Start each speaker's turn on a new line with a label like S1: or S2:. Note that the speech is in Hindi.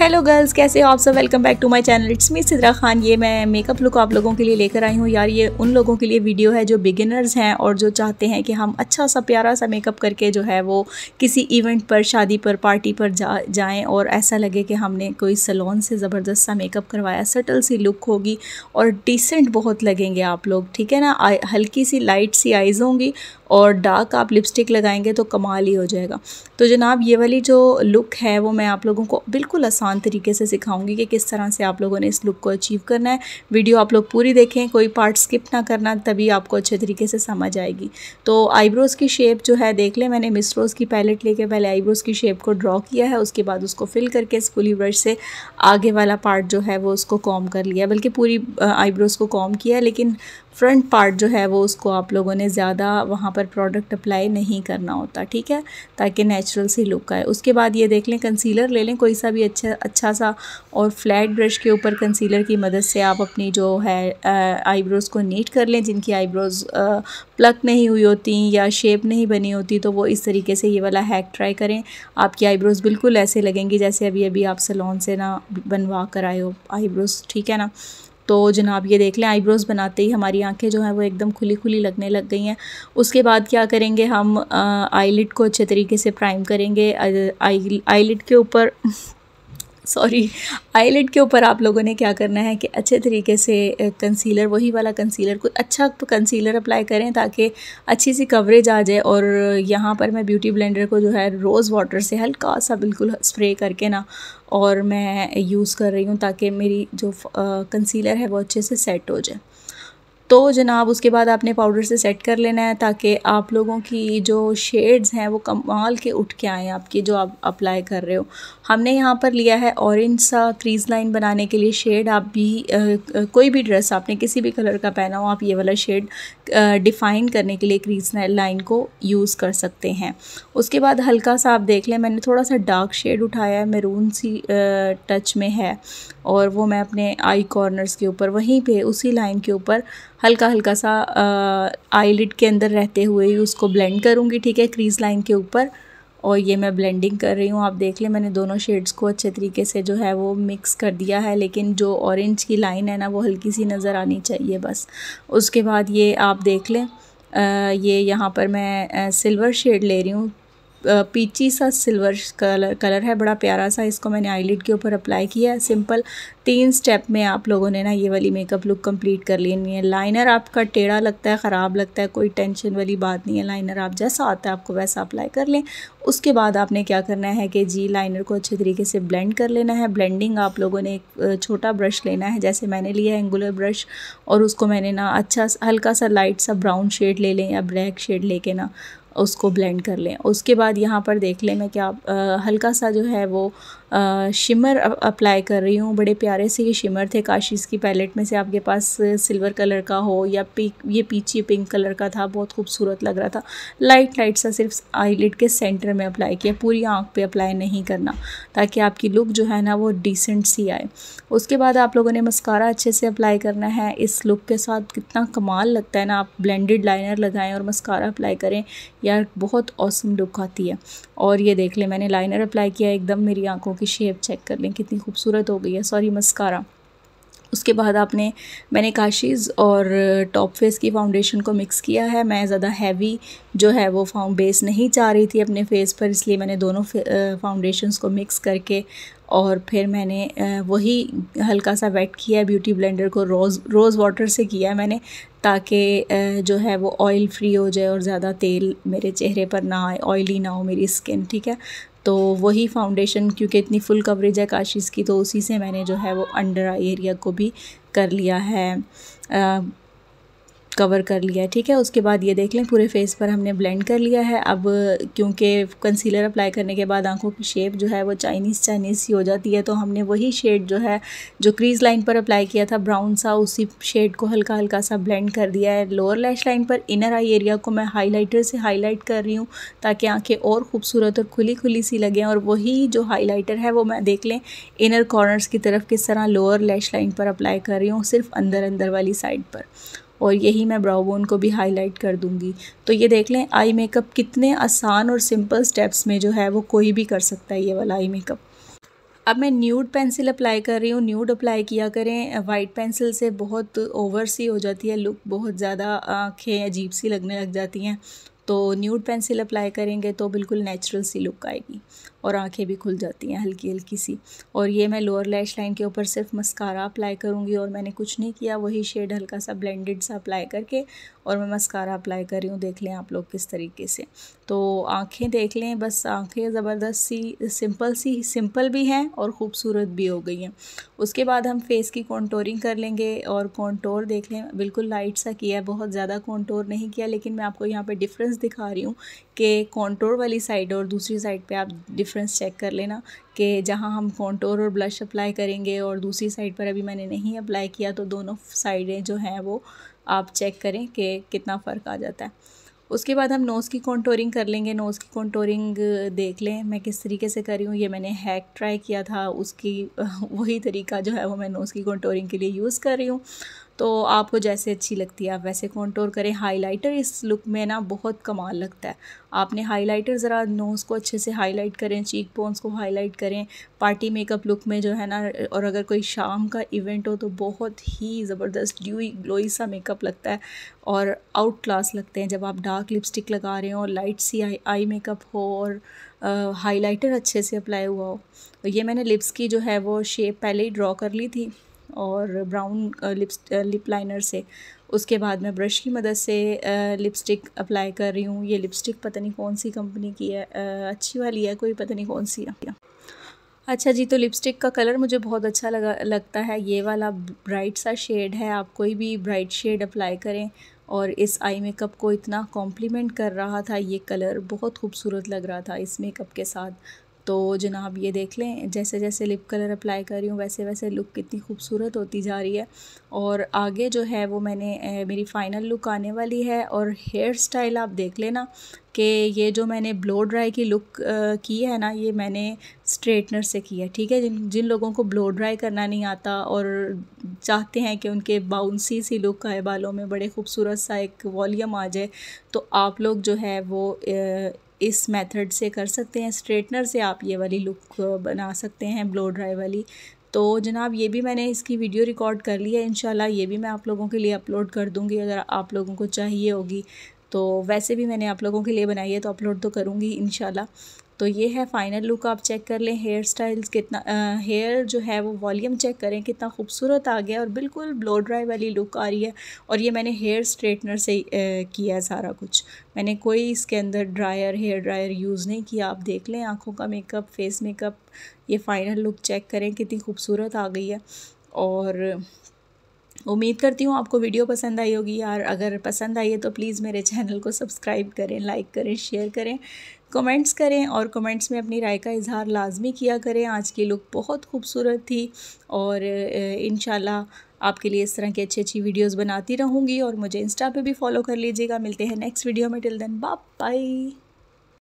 S1: हेलो गर्ल्स कैसे हो आप सब welcome back to my channel it's me Sidra Khan ये मैं मेकअप लुक आप लोगों के लिए लेकर आई हूँ यार ये उन लोगों के लिए वीडियो है जो बिगिनर्स हैं और जो चाहते हैं कि हम अच्छा सा प्यारा सा मेकअप करके जो है वो किसी इवेंट पर शादी पर पार्टी पर जा जाएँ और ऐसा लगे कि हमने कोई सलोन से ज़बरदस्त सा मेकअप करवाया सटल सी लुक होगी और डिसेंट बहुत लगेंगे आप लोग ठीक है ना हल्की सी लाइट सी आइज़ होंगी और डार्क आप लिपस्टिक लगाएंगे तो कमाल ही हो जाएगा तो जनाब ये वाली जो लुक है वो मैं आप लोगों को बिल्कुल आसान तरीके से सिखाऊंगी कि किस तरह से आप लोगों ने इस लुक को अचीव करना है वीडियो आप लोग पूरी देखें कोई पार्ट स्किप ना करना तभी आपको अच्छे तरीके से समझ आएगी तो आईब्रोज़ की शेप जो है देख लें मैंने मिसरोज़ की पैलेट लेके पहले आईब्रोज़ की शेप को ड्रॉ किया है उसके बाद उसको फिल करके स्कूली ब्रश से आगे वाला पार्ट जो है वो उसको कॉम कर लिया बल्कि पूरी आईब्रोज़ को कॉम किया लेकिन फ्रंट पार्ट जो है वो उसको आप लोगों ने ज़्यादा वहाँ पर प्रोडक्ट अप्लाई नहीं करना होता ठीक है ताकि नेचुरल सी लुक आए उसके बाद ये देख लें कंसीलर ले लें कोई सा भी अच्छा अच्छा सा और फ्लैट ब्रश के ऊपर कंसीलर की मदद से आप अपनी जो है आईब्रोज़ को नीट कर लें जिनकी आईब्रोज़ प्लक नहीं हुई होती या शेप नहीं बनी होती तो वो इस तरीके से ये वाला हैक ट्राई करें आपकी आईब्रोज़ बिल्कुल ऐसे लगेंगी जैसे अभी अभी आप सलोन से ना बनवा कर आए हो आईब्रोज़ ठीक है ना तो जनाब ये देख लें आईब्रोज़ बनाते ही हमारी आंखें जो हैं वो एकदम खुली खुली लगने लग गई हैं उसके बाद क्या करेंगे हम आईलिड को अच्छे तरीके से प्राइम करेंगे आईलिड के ऊपर सॉरी आईलेट के ऊपर आप लोगों ने क्या करना है कि अच्छे तरीके से कंसीलर वही वाला कंसीलर कोई अच्छा तो कंसीलर अप्लाई करें ताकि अच्छी सी कवरेज आ जाए और यहाँ पर मैं ब्यूटी ब्लेंडर को जो है रोज़ वाटर से हल्का सा बिल्कुल स्प्रे करके ना और मैं यूज़ कर रही हूँ ताकि मेरी जो कंसीलर है वो अच्छे से सेट हो जाए तो जनाब उसके बाद आपने पाउडर से सेट कर लेना है ताकि आप लोगों की जो शेड्स हैं वो कमाल के उठ के आएँ आपकी जो आप अप्लाई कर रहे हो हमने यहाँ पर लिया है ऑरेंज सा क्रीज लाइन बनाने के लिए शेड आप भी आ, कोई भी ड्रेस आपने किसी भी कलर का पहना हो आप ये वाला शेड डिफ़ाइन करने के लिए क्रीज लाइन को यूज़ कर सकते हैं उसके बाद हल्का सा आप देख लें मैंने थोड़ा सा डार्क शेड उठाया है मेरून सी टच में है और वो मैं अपने आई कॉर्नर्स के ऊपर वहीं पर उसी लाइन के ऊपर हल्का हल्का सा आईलिड के अंदर रहते हुए ही उसको ब्लेंड करूँगी ठीक है क्रीज लाइन के ऊपर और ये मैं ब्लेंडिंग कर रही हूँ आप देख लें मैंने दोनों शेड्स को अच्छे तरीके से जो है वो मिक्स कर दिया है लेकिन जो ऑरेंज की लाइन है ना वो हल्की सी नज़र आनी चाहिए बस उसके बाद ये आप देख लें ये यहाँ पर मैं सिल्वर शेड ले रही हूँ पीची सा सिल्वर कलर कलर है बड़ा प्यारा सा इसको मैंने आईलिड के ऊपर अप्लाई किया है सिंपल तीन स्टेप में आप लोगों ने ना ये वाली मेकअप लुक कंप्लीट कर लेनी है लाइनर आपका टेढ़ा लगता है ख़राब लगता है कोई टेंशन वाली बात नहीं है लाइनर आप जैसा आता है आपको वैसा अप्लाई कर लें उसके बाद आपने क्या करना है कि जी लाइनर को अच्छे तरीके से ब्लेंड कर लेना है ब्लेंडिंग आप लोगों ने एक छोटा ब्रश लेना है जैसे मैंने लिया है एंगुलर ब्रश और उसको मैंने ना अच्छा हल्का सा लाइट सा ब्राउन शेड ले लें या ब्लैक शेड ले ना उसको ब्लेंड कर लें उसके बाद यहाँ पर देख लें मैं क्या आ, हल्का सा जो है वो शिमर अप्लाई कर रही हूँ बड़े प्यारे से ये शिमर थे काशिस की पैलेट में से आपके पास सिल्वर कलर का हो या पिक ये पीछे पिंक कलर का था बहुत खूबसूरत लग रहा था लाइट लाइट सा सिर्फ आईलिड के सेंटर में अप्लाई किया पूरी आँख पे अप्लाई नहीं करना ताकि आपकी लुक जो है ना वो डिसेंट सी आए उसके बाद आप लोगों ने मस्कारा अच्छे से अप्लाई करना है इस लुक के साथ कितना कमाल लगता है ना आप ब्लेंडेड लाइनर लगाएं और मस्कारा अप्लाई करें यार बहुत औसम लुक आती है और ये देख लें मैंने लाइनर अप्लाई किया एकदम मेरी आँखों की शेप चेक कर लें कितनी खूबसूरत हो गई है सॉरी मस्कारा उसके बाद आपने मैंने काशीज़ और टॉप फेस की फाउंडेशन को मिक्स किया है मैं ज़्यादा हैवी जो है वो फाउंड बेस नहीं चाह रही थी अपने फेस पर इसलिए मैंने दोनों फाउंडेशंस को मिक्स करके और फिर मैंने वही हल्का सा वेट किया ब्यूटी ब्लेंडर को रोज़ रोज़ वाटर से किया मैंने ताकि जो है वो ऑयल फ्री हो जाए और ज़्यादा तेल मेरे चेहरे पर ना आए ऑयली ना हो मेरी स्किन ठीक है तो वही फाउंडेशन क्योंकि इतनी फुल कवरेज है काशिश की तो उसी से मैंने जो है वो अंडर आई एरिया को भी कर लिया है कवर कर लिया है ठीक है उसके बाद ये देख लें पूरे फेस पर हमने ब्लेंड कर लिया है अब क्योंकि कंसीलर अप्लाई करने के बाद आंखों की शेप जो है वो चाइनीज़ चाइनीज़ सी हो जाती है तो हमने वही शेड जो है जो क्रीज लाइन पर अप्लाई किया था ब्राउन सा उसी शेड को हल्का हल्का सा ब्लेंड कर दिया है लोअर लैश लाइन पर इनर आई एरिया को मैं हाईलाइटर से हाईलाइट कर रही हूँ ताकि आँखें और खूबसूरत और खुली खुली सी लगें और वही जो हाईलाइटर है वो मैं देख लें इनर कॉर्नर्स की तरफ किस तरह लोअर लैश लाइन पर अप्लाई कर रही हूँ सिर्फ अंदर अंदर वाली साइड पर और यही मैं ब्राउ बोन को भी हाईलाइट कर दूंगी तो ये देख लें आई मेकअप कितने आसान और सिंपल स्टेप्स में जो है वो कोई भी कर सकता है ये वाला आई मेकअप अब मैं न्यूड पेंसिल अप्लाई कर रही हूँ न्यूड अप्लाई किया करें वाइट पेंसिल से बहुत ओवर सी हो जाती है लुक बहुत ज़्यादा आँखें अजीब सी लगने लग जाती हैं तो न्यूड पेंसिल अप्लाई करेंगे तो बिल्कुल नेचुरल सी लुक आएगी और आंखें भी खुल जाती हैं हल्की हल्की सी और ये मैं लोअर लैश लाइन के ऊपर सिर्फ मस्कारा अप्लाई करूँगी और मैंने कुछ नहीं किया वही शेड हल्का सा ब्लेंडेड सा अप्लाई करके और मैं मस्कारा अप्लाई कर रही हूँ देख लें आप लोग किस तरीके से तो आँखें देख लें बस आँखें ज़बरदस्त सी सिंपल सी सिंपल भी हैं और ख़ूबसूरत भी हो गई हैं उसके बाद हम फेस की कॉन्टोरिंग कर लेंगे और कॉन्टोर देख लें बिल्कुल लाइट सा किया है बहुत ज़्यादा कॉन्टोर नहीं किया लेकिन मैं आपको यहाँ पर डिफ्रेंस दिखा रही हूँ के कॉन्टोर वाली साइड और दूसरी साइड पे आप डिफरेंस चेक कर लेना कि जहाँ हम कॉन्टोर और ब्लश अप्लाई करेंगे और दूसरी साइड पर अभी मैंने नहीं अप्लाई किया तो दोनों साइडें जो हैं वो आप चेक करें कि कितना फ़र्क आ जाता है उसके बाद हम नोज़ की कॉन्टोरिंग कर लेंगे नोज़ की कॉन्टोरिंग देख लें मैं किस तरीके से कर रही हूँ ये मैंने हैक ट्राई किया था उसकी वही तरीका जो है वो मैं नोज़ की कॉन्टोरिंग के लिए यूज़ कर रही हूँ तो आपको जैसे अच्छी लगती है आप वैसे कॉन्टोर करें हाइलाइटर इस लुक में ना बहुत कमाल लगता है आपने हाइलाइटर ज़रा नोज़ को अच्छे से हाईलाइट करें चीक बोन्स को हाईलाइट करें पार्टी मेकअप लुक में जो है ना और अगर कोई शाम का इवेंट हो तो बहुत ही ज़बरदस्त ड्यूई ग्लोई सा मेकअप लगता है और आउट क्लास लगते हैं जब आप डार्क लिपस्टिक लगा रहे हो और लाइट सी आई आई मेकअप हो और हाइलाइटर अच्छे से अप्लाई हुआ हो ये मैंने लिप्स की जो है वो शेप पहले ही ड्रॉ कर ली थी और ब्राउन लिप्स लिप लाइनर से उसके बाद मैं ब्रश की मदद से लिपस्टिक अप्लाई कर रही हूँ ये लिपस्टिक पता नहीं कौन सी कंपनी की है अच्छी वाली है कोई पता नहीं कौन सी है अच्छा जी तो लिपस्टिक का कलर मुझे बहुत अच्छा लगा लगता है ये वाला ब्राइट सा शेड है आप कोई भी ब्राइट शेड अप्लाई करें और इस आई मेकअप को इतना कॉम्प्लीमेंट कर रहा था ये कलर बहुत खूबसूरत लग रहा था इस मेकअप के साथ तो जनाब ये देख लें जैसे जैसे लिप कलर अप्लाई कर रही हूँ वैसे वैसे लुक कितनी खूबसूरत होती जा रही है और आगे जो है वो मैंने ए, मेरी फ़ाइनल लुक आने वाली है और हेयर स्टाइल आप देख लेना कि ये जो मैंने ब्लो ड्राई की लुक आ, की है ना ये मैंने स्ट्रेटनर से की है ठीक है जिन जिन लोगों को ब्लो ड्राई करना नहीं आता और चाहते हैं कि उनके बाउंसी सी लुक आए बालों में बड़े खूबसूरत सा एक वॉल्यूम आ जाए तो आप लोग जो है वो इस मेथड से कर सकते हैं स्ट्रेटनर से आप ये वाली लुक बना सकते हैं ब्लो ड्राई वाली तो जनाब ये भी मैंने इसकी वीडियो रिकॉर्ड कर ली है इनशाला ये भी मैं आप लोगों के लिए अपलोड कर दूँगी अगर आप लोगों को चाहिए होगी तो वैसे भी मैंने आप लोगों के लिए बनाई है तो अपलोड तो करूँगी इन तो ये है फाइनल लुक आप चेक कर लें हेयर स्टाइल्स कितना हेयर जो है वो वॉल्यूम चेक करें कितना खूबसूरत आ गया और बिल्कुल ब्लो ड्राई वाली लुक आ रही है और ये मैंने हेयर स्ट्रेटनर से आ, किया है सारा कुछ मैंने कोई इसके अंदर ड्रायर हेयर ड्रायर यूज़ नहीं किया आप देख लें आँखों का मेकअप फेस मेकअप ये फाइनल लुक चेक करें कितनी खूबसूरत आ गई है और उम्मीद करती हूँ आपको वीडियो पसंद आई होगी यार अगर पसंद आई है तो प्लीज़ मेरे चैनल को सब्सक्राइब करें लाइक करें शेयर करें कमेंट्स करें और कमेंट्स में अपनी राय का इजहार लाजमी किया करें आज की लुक बहुत खूबसूरत थी और इन आपके लिए इस तरह की अच्छी अच्छी वीडियोस बनाती रहूँगी और मुझे इंस्टा पे भी फॉलो कर लीजिएगा मिलते हैं नेक्स्ट वीडियो में टिल देन बाय